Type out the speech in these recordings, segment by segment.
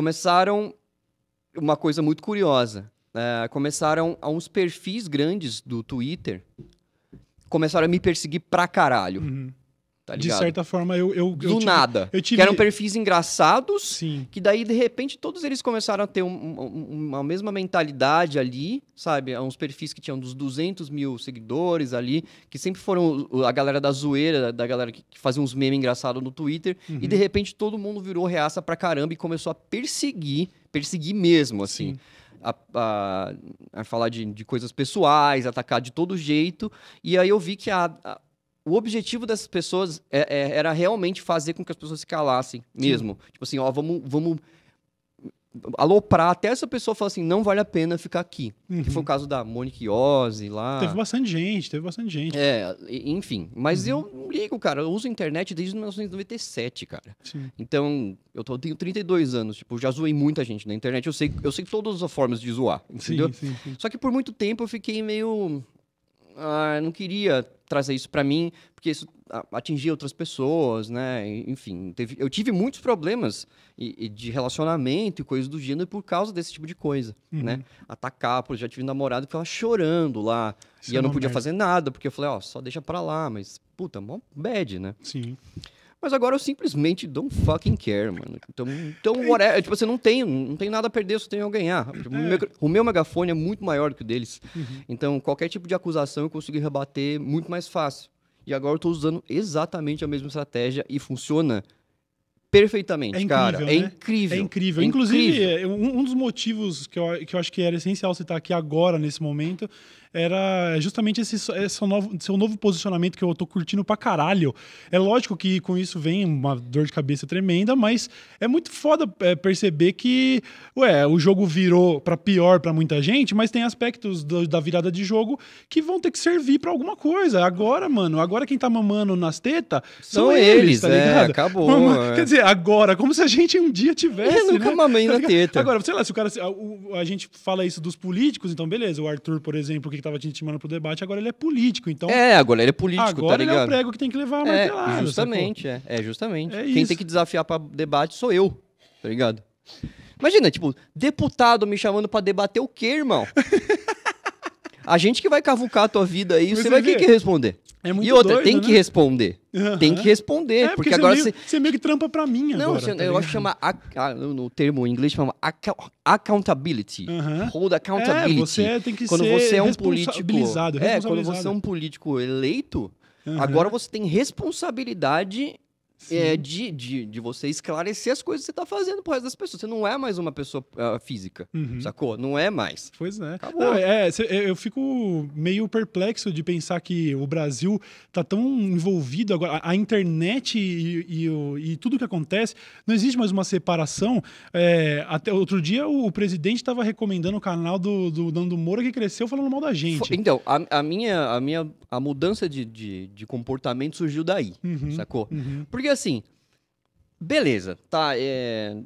começaram uma coisa muito curiosa. Né, começaram a uns perfis grandes do Twitter começaram a me perseguir pra caralho. Uhum. Tá de certa forma, eu. eu do eu tive, nada. Eu tive... Que eram perfis engraçados, Sim. que daí, de repente, todos eles começaram a ter um, um, uma mesma mentalidade ali, sabe? Uns perfis que tinham dos 200 mil seguidores ali, que sempre foram a galera da zoeira, da galera que fazia uns memes engraçados no Twitter, uhum. e de uhum. repente todo mundo virou reaça pra caramba e começou a perseguir, perseguir mesmo, assim. Sim. A, a, a, falar de, de, coisas pessoais, atacar de todo jeito. E aí eu vi que a, a o objetivo dessas pessoas é, é, era realmente fazer com que as pessoas se calassem mesmo. Sim. Tipo assim, ó, vamos, vamos aloprar até essa pessoa falar assim, não vale a pena ficar aqui. Uhum. Que foi o uhum. caso da Monique lá. Teve bastante gente, teve bastante gente. É, enfim. Mas uhum. eu não ligo, cara. Eu uso internet desde 1997, cara. Sim. Então, eu tô, tenho 32 anos. Tipo, já zoei muita gente na internet. Eu sei, eu sei todas as formas de zoar, entendeu? Sim, sim, Só que por muito tempo eu fiquei meio ah, não queria trazer isso para mim, porque isso atingia outras pessoas, né? Enfim, teve, eu tive muitos problemas e, e de relacionamento e coisas do gênero por causa desse tipo de coisa, uhum. né? Atacar, porque eu já tive um namorado que ficava chorando lá isso e é eu não podia fazer nada, porque eu falei, ó, oh, só deixa pra lá, mas puta, mó bad, né? Sim. Mas agora eu simplesmente don't fucking care, mano. Então, então whatever. É, tipo, você assim, não tem, não tem nada a perder, só tem a ganhar. Tipo, é. o, meu, megafone é muito maior que o deles. Uhum. Então, qualquer tipo de acusação eu consigo rebater muito mais fácil. E agora eu tô usando exatamente a mesma estratégia e funciona perfeitamente, é incrível, cara. É né? É incrível. É incrível. Inclusive, incrível. É, um, um, dos motivos que eu, que eu acho que era essencial citar aqui agora, nesse momento, era justamente esse, esse novo, seu novo posicionamento que eu tô curtindo pra caralho. É lógico que com isso vem uma dor de cabeça tremenda, mas é muito foda é, perceber que, ué, o jogo virou para pior para muita gente, mas tem aspectos do, da virada de jogo que vão ter que servir para alguma coisa. Agora, mano, agora quem tá mamando nas tetas são, são eles, eles, tá é, ligado? É, acabou. Mama, é. Quer dizer, agora, como se a gente um dia tivesse. Eu nunca né? mamei tá na teta. Agora, sei lá, se o cara. A, a gente fala isso dos políticos, então beleza. O Arthur, por exemplo, que que tava te intimando pro debate, agora ele é político, então... É, agora ele é político, tá agora tá ele é o prego que tem que levar a é, martelada. É, justamente, é, é, justamente. É Quem tem que desafiar pra debate sou eu, tá ligado? Imagina, tipo, deputado me chamando pra debater o quê, irmão? a gente que vai cavucar a tua vida aí, você, você vai ter que responder. É muito e outra, doido, tem, né? que responder, tem que responder. É, porque, agora você meio, você... você meio que trampa pra mim não, agora. Não, tá eu acho que chama. A, a, ah, no termo em inglês chama ac accountability. Uhum. Hold accountability. É, você é, tem que quando ser você é um político. É, quando você é um político eleito, agora você tem responsabilidade é, de, de, de você esclarecer as coisas que você tá fazendo pro resto das pessoas. Você não é mais uma pessoa uh, física, uhum. sacou? Não é mais. Pois é. Acabou. Não, é, é, eu fico meio perplexo de pensar que o Brasil tá tão envolvido agora. A, internet e, e, e, e tudo que acontece, não existe mais uma separação. É, até outro dia o, o presidente estava recomendando o canal do, do Nando Moura que cresceu falando mal da gente. Então, a, a minha, a minha a mudança de, de, de comportamento surgiu daí, uhum. sacou? Uhum. Porque assim, beleza, tá, é,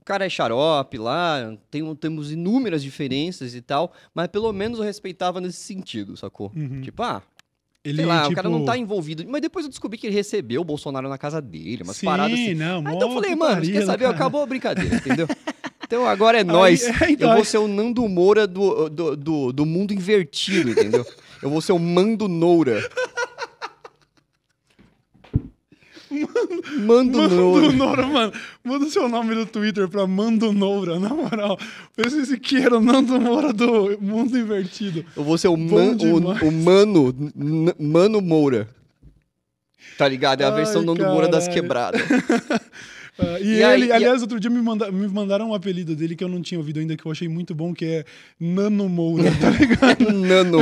o cara é xarope lá, tem, temos inúmeras diferenças e tal, mas pelo menos eu respeitava nesse sentido, sacou? Uhum. Tipo, ah, ele, sei lá, tipo... o cara não tá envolvido. Mas depois eu descobri que ele recebeu o Bolsonaro na casa dele, umas Sim, paradas assim. Não, Aí então eu falei, mano, quer saber? Acabou a brincadeira, entendeu? então agora é nós. É, então... Eu vou ser o Nando Moura do, do, do, do mundo invertido, entendeu? eu vou ser o Mando Noura. Mando, Mando Noura. mano. Manda seu nome do Twitter pra Mando Noura, na moral. Pensa esse que era o Nando Moura do Mundo Invertido. Eu vou ser o, man, o, o Mano, Mano Moura. Tá ligado? É a Ai, versão Nando Moura das quebradas. Ah, e, e, ele, aí, aliás, e... outro dia me, manda, me mandaram um apelido dele que eu não tinha ouvido ainda, que eu achei muito bom, que é Nano Moura, tá ligado? nano.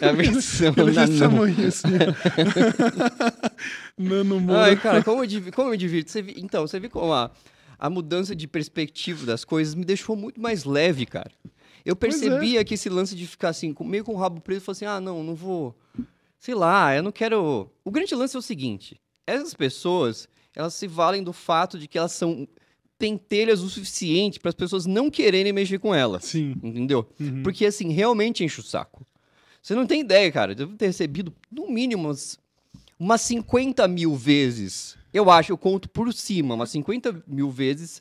É a versão ele Nano. Isso, né? nano Moura. Ai, cara, como eu, div... como eu divirto. Você vi... Então, você viu como a, a mudança de perspectiva das coisas me deixou muito mais leve, cara. Eu é. percebia é. que esse lance de ficar assim, meio com o rabo preso, eu assim, ah, não, não vou... Sei lá, eu não quero... O grande lance é o seguinte, essas pessoas elas se valem do fato de que elas são pentelhas o suficiente para as pessoas não quererem mexer com elas, Sim. Entendeu? Uhum. Porque, assim, realmente enche o saco. Você não tem ideia, cara. Eu ter recebido, no mínimo, umas, umas 50 mil vezes. Eu acho, eu conto por cima, umas 50 mil vezes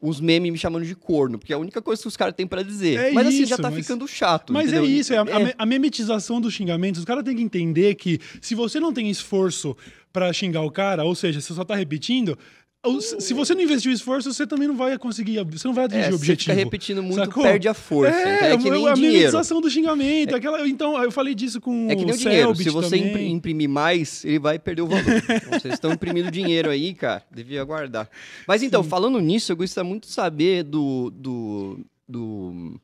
uns memes me chamando de corno, porque é a única coisa que os caras têm para dizer. É mas assim, isso, já tá mas... ficando chato. Mas é entendeu? é isso, é a, é a, memetização dos xingamentos. Os caras têm que entender que se você não tem esforço para xingar o cara, ou seja, você só tá repetindo, se você não investir o esforço, você também não vai conseguir, você não vai atingir é, o objetivo. Você repetindo muito, sacou? perde a força. É, é que é nem a minimização do xingamento. É. Aquela, então, eu falei disso com É que nem o, o dinheiro. se você também. imprimir mais, ele vai perder o valor. Então, vocês estão imprimindo dinheiro aí, cara. Devia guardar. Mas então, Sim. falando nisso, eu gostaria muito de saber do, do, do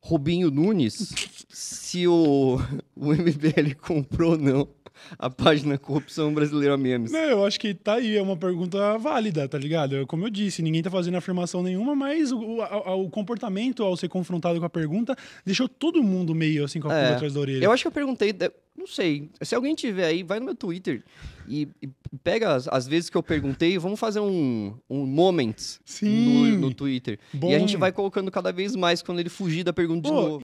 Rubinho Nunes se o, o MBL comprou ou não a página Corrupção Brasileira Memes. Não, eu acho que tá aí, é uma pergunta válida, tá ligado? É como eu disse, ninguém tá fazendo afirmação nenhuma, mas o, o comportamento ao ser confrontado com a pergunta deixou todo mundo meio assim com a é. atrás da orelha. Eu acho que eu perguntei, não sei, se alguém tiver aí, vai no meu Twitter e, e pega as, as, vezes que eu perguntei, vamos fazer um, um moments no, no, Twitter. Bom. E a gente vai colocando cada vez mais quando ele fugir da pergunta Pô, de novo.